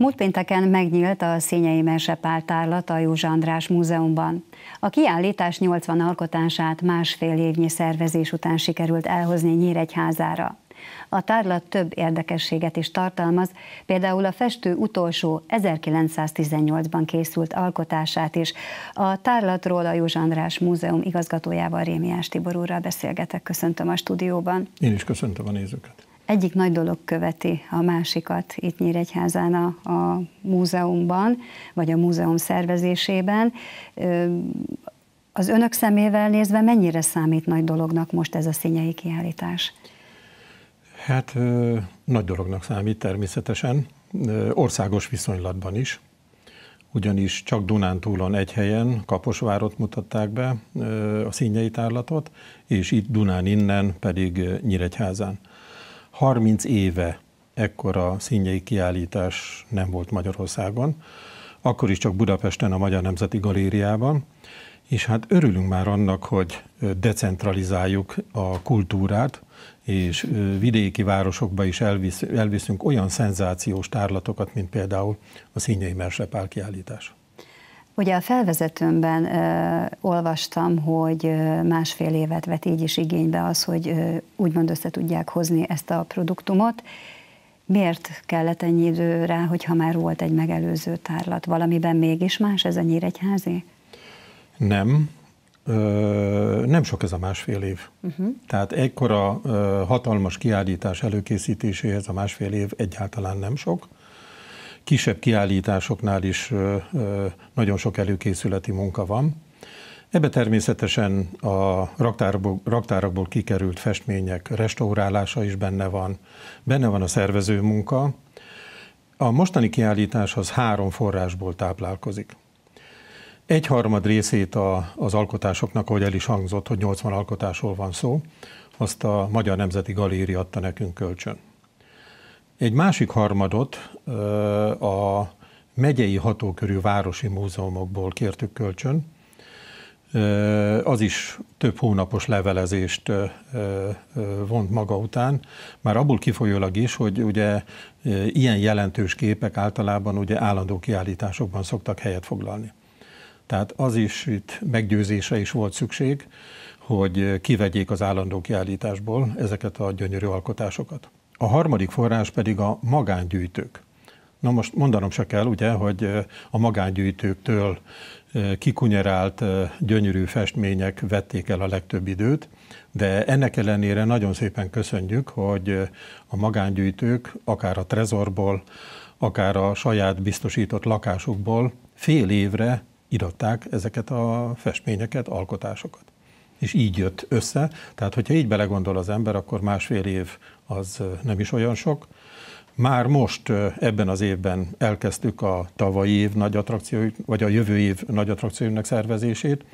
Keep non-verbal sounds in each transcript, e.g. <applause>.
Múlt pénteken megnyílt a Szényei Mese pártárlat a Józsa András Múzeumban. A kiállítás 80 alkotását másfél évnyi szervezés után sikerült elhozni Nyíregyházára. A tárlat több érdekességet is tartalmaz, például a festő utolsó 1918-ban készült alkotását is. A tárlatról a Józsa András Múzeum igazgatójával Rémiás Tiborúrral beszélgetek. Köszöntöm a stúdióban. Én is köszöntöm a nézőket egyik nagy dolog követi a másikat itt Nyíregyházán a, a múzeumban, vagy a múzeum szervezésében. Az önök szemével nézve mennyire számít nagy dolognak most ez a színyei kiállítás? Hát nagy dolognak számít természetesen, országos viszonylatban is, ugyanis csak Dunántúlon egy helyen, Kaposvárot mutatták be a színjei tárlatot, és itt Dunán innen pedig Nyíregyházán. 30 éve ekkora színjei kiállítás nem volt Magyarországon, akkor is csak Budapesten a Magyar Nemzeti Galériában, és hát örülünk már annak, hogy decentralizáljuk a kultúrát, és vidéki városokba is elvisz, elviszünk olyan szenzációs tárlatokat, mint például a Színjei Mersepál kiállítás. Ugye a felvezetőmben ö, olvastam, hogy másfél évet vet így is igénybe az, hogy ö, úgymond össze tudják hozni ezt a produktumot. Miért kellett ennyi idő rá, hogyha már volt egy megelőző tárlat? Valamiben mégis más ez a Nyíregyházi? Nem. Ö, nem sok ez a másfél év. Uh-huh. Tehát ekkora ö, hatalmas kiállítás előkészítéséhez a másfél év egyáltalán nem sok kisebb kiállításoknál is nagyon sok előkészületi munka van. Ebbe természetesen a raktárakból, raktárakból kikerült festmények restaurálása is benne van, benne van a szervező munka. A mostani kiállítás az három forrásból táplálkozik. Egy harmad részét a, az alkotásoknak, ahogy el is hangzott, hogy 80 alkotásról van szó, azt a Magyar Nemzeti Galéria adta nekünk kölcsön. Egy másik harmadot a megyei hatókörű városi múzeumokból kértük kölcsön. Az is több hónapos levelezést vont maga után, már abból kifolyólag is, hogy ugye ilyen jelentős képek általában ugye állandó kiállításokban szoktak helyet foglalni. Tehát az is itt meggyőzése is volt szükség, hogy kivegyék az állandó kiállításból ezeket a gyönyörű alkotásokat. A harmadik forrás pedig a magángyűjtők. Na most mondanom se kell, ugye, hogy eh, a magángyűjtőktől eh, kikunyerált eh, gyönyörű festmények vették el a legtöbb időt, de ennek ellenére nagyon szépen köszönjük, hogy a magángyűjtők akár a trezorból, akár a saját biztosított lakásukból fél évre iratták ezeket a festményeket, alkotásokat és így jött össze. Tehát, hogyha így belegondol az ember, akkor másfél év az nem is olyan sok. Már most ebben az évben elkezdtük a tavalyi év nagy attrakció, vagy a jövő év nagy attrakciójának szervezését,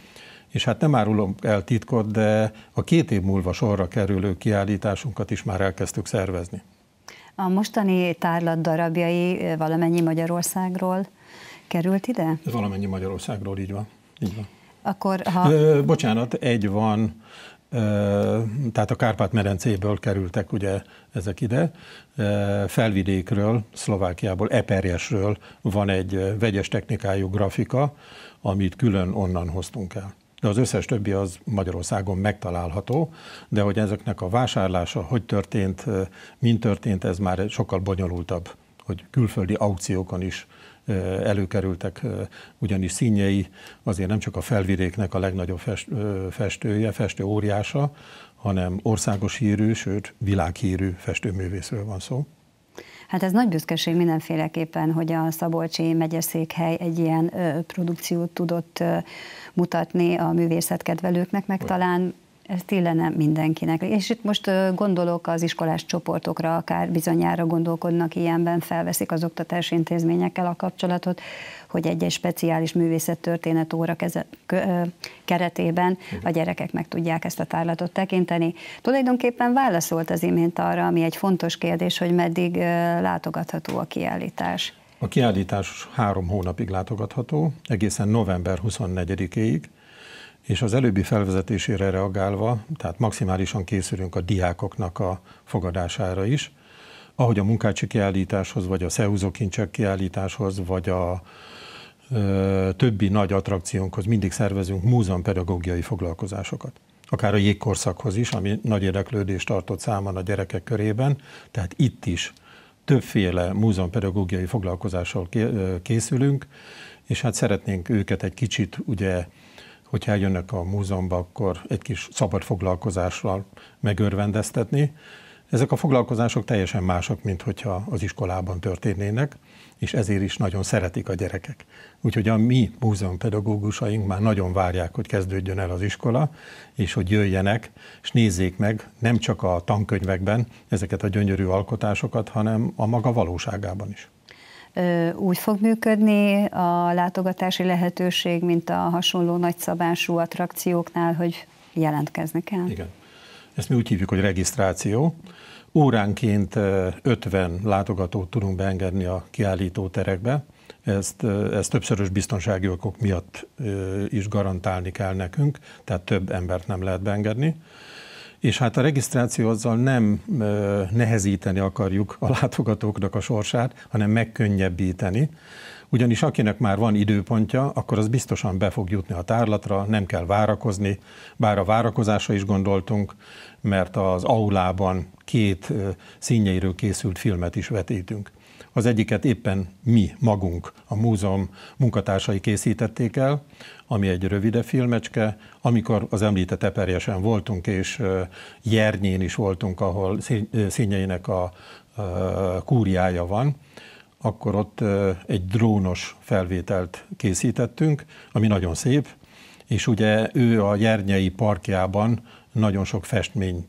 és hát nem árulom el titkot, de a két év múlva sorra kerülő kiállításunkat is már elkezdtük szervezni. A mostani tárlat darabjai valamennyi Magyarországról került ide? Valamennyi Magyarországról, így van. Így van akkor ha... Ö, bocsánat, egy van, tehát a Kárpát-merencéből kerültek ugye ezek ide, felvidékről, Szlovákiából, Eperjesről van egy vegyes technikájú grafika, amit külön onnan hoztunk el. De az összes többi az Magyarországon megtalálható, de hogy ezeknek a vásárlása hogy történt, mint történt, ez már sokkal bonyolultabb hogy külföldi aukciókon is előkerültek ugyanis színjei, azért nem csak a felvidéknek a legnagyobb festője, festő óriása, hanem országos hírű, sőt világhírű festőművészről van szó. Hát ez nagy büszkeség mindenféleképpen, hogy a Szabolcsi megyeszékhely egy ilyen produkciót tudott mutatni a művészetkedvelőknek, meg Olyan. talán ezt illene mindenkinek. És itt most gondolok az iskolás csoportokra, akár bizonyára gondolkodnak ilyenben, felveszik az oktatási intézményekkel a kapcsolatot, hogy egy-egy speciális művészettörténet óra keze, kö, keretében a gyerekek meg tudják ezt a tárlatot tekinteni. Tulajdonképpen válaszolt az imént arra, ami egy fontos kérdés, hogy meddig látogatható a kiállítás. A kiállítás három hónapig látogatható, egészen november 24-ig, és az előbbi felvezetésére reagálva, tehát maximálisan készülünk a diákoknak a fogadására is, ahogy a munkácsi kiállításhoz, vagy a Szeúzokincsek kiállításhoz, vagy a ö, többi nagy attrakciónkhoz mindig szervezünk múzeumpedagógiai foglalkozásokat. Akár a jégkorszakhoz is, ami nagy érdeklődést tartott számon a gyerekek körében, tehát itt is többféle múzeumpedagógiai foglalkozással készülünk, és hát szeretnénk őket egy kicsit ugye hogyha eljönnek a múzeumba, akkor egy kis szabad foglalkozással megörvendeztetni. Ezek a foglalkozások teljesen mások, mint hogyha az iskolában történnének, és ezért is nagyon szeretik a gyerekek. Úgyhogy a mi múzeumpedagógusaink már nagyon várják, hogy kezdődjön el az iskola, és hogy jöjjenek, és nézzék meg nem csak a tankönyvekben ezeket a gyönyörű alkotásokat, hanem a maga valóságában is úgy fog működni a látogatási lehetőség, mint a hasonló nagyszabású attrakcióknál, hogy jelentkezni kell. Igen. Ezt mi úgy hívjuk, hogy regisztráció. Óránként 50 látogatót tudunk beengedni a kiállító terekbe. Ezt, ezt többszörös biztonsági okok miatt is garantálni kell nekünk, tehát több embert nem lehet beengedni. És hát a regisztráció azzal nem nehezíteni akarjuk a látogatóknak a sorsát, hanem megkönnyebbíteni ugyanis akinek már van időpontja, akkor az biztosan be fog jutni a tárlatra, nem kell várakozni, bár a várakozásra is gondoltunk, mert az aulában két színjeiről készült filmet is vetítünk. Az egyiket éppen mi magunk, a múzeum munkatársai készítették el, ami egy rövide filmecske, amikor az említett eperjesen voltunk, és Jernyén is voltunk, ahol színjeinek a kúriája van, akkor ott egy drónos felvételt készítettünk, ami nagyon szép, és ugye ő a Jernyei parkjában nagyon sok festmény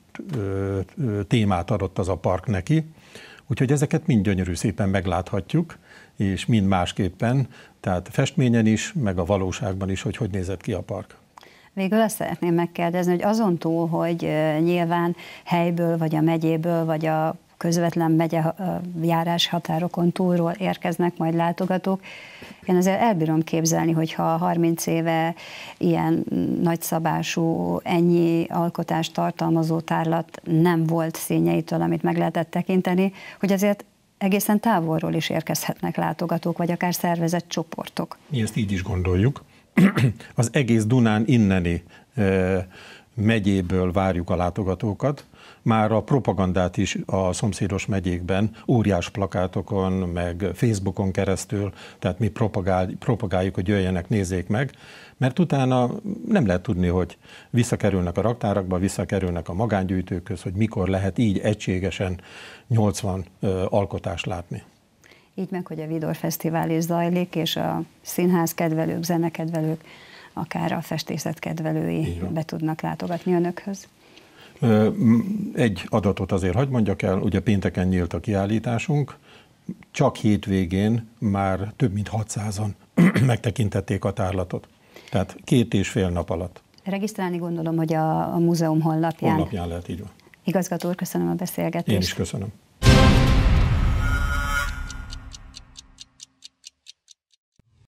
témát adott az a park neki, Úgyhogy ezeket mind gyönyörű szépen megláthatjuk, és mind másképpen, tehát festményen is, meg a valóságban is, hogy hogy nézett ki a park. Végül azt szeretném megkérdezni, hogy azon túl, hogy nyilván helyből, vagy a megyéből, vagy a közvetlen megye járás határokon túlról érkeznek majd látogatók. Én azért elbírom képzelni, hogyha 30 éve ilyen nagyszabású, ennyi alkotást tartalmazó tárlat nem volt színjeitől, amit meg lehetett tekinteni, hogy azért egészen távolról is érkezhetnek látogatók, vagy akár szervezett csoportok. Mi ezt így is gondoljuk. <clears throat> Az egész Dunán inneni megyéből várjuk a látogatókat, már a propagandát is a szomszédos megyékben, óriás plakátokon, meg Facebookon keresztül, tehát mi propagál, propagáljuk, hogy jöjjenek, nézzék meg, mert utána nem lehet tudni, hogy visszakerülnek a raktárakba, visszakerülnek a magángyűjtőkhöz, hogy mikor lehet így egységesen 80 alkotást látni. Így meg, hogy a Vidor Fesztivál is zajlik, és a színház kedvelők, zenekedvelők akár a festészetkedvelői be tudnak látogatni önökhöz? Egy adatot azért hagyd mondjak el, ugye pénteken nyílt a kiállításunk, csak hétvégén már több mint 600-an <clears throat> megtekintették a tárlatot. Tehát két és fél nap alatt. Regisztrálni gondolom, hogy a, a múzeum honlapján. Honlapján lehet, így van. Igazgató úr, köszönöm a beszélgetést. Én is köszönöm.